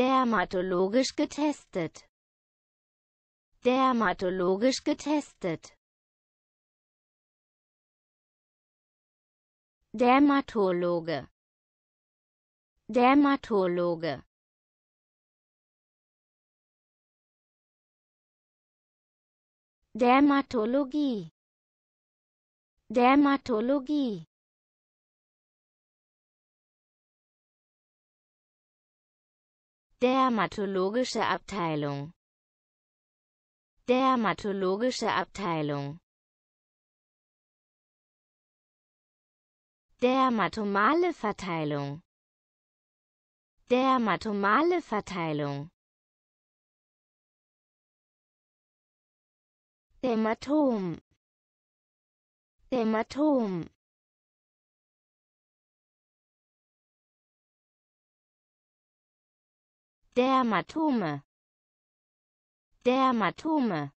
dermatologisch getestet dermatologisch getestet Dermatologe Dermatologe Dermatologie Dermatologie Dermatologische Abteilung Dermatologische Abteilung Dermatomale Verteilung Dermatomale Verteilung Dermatom Dermatom Dermatome. Dermatome.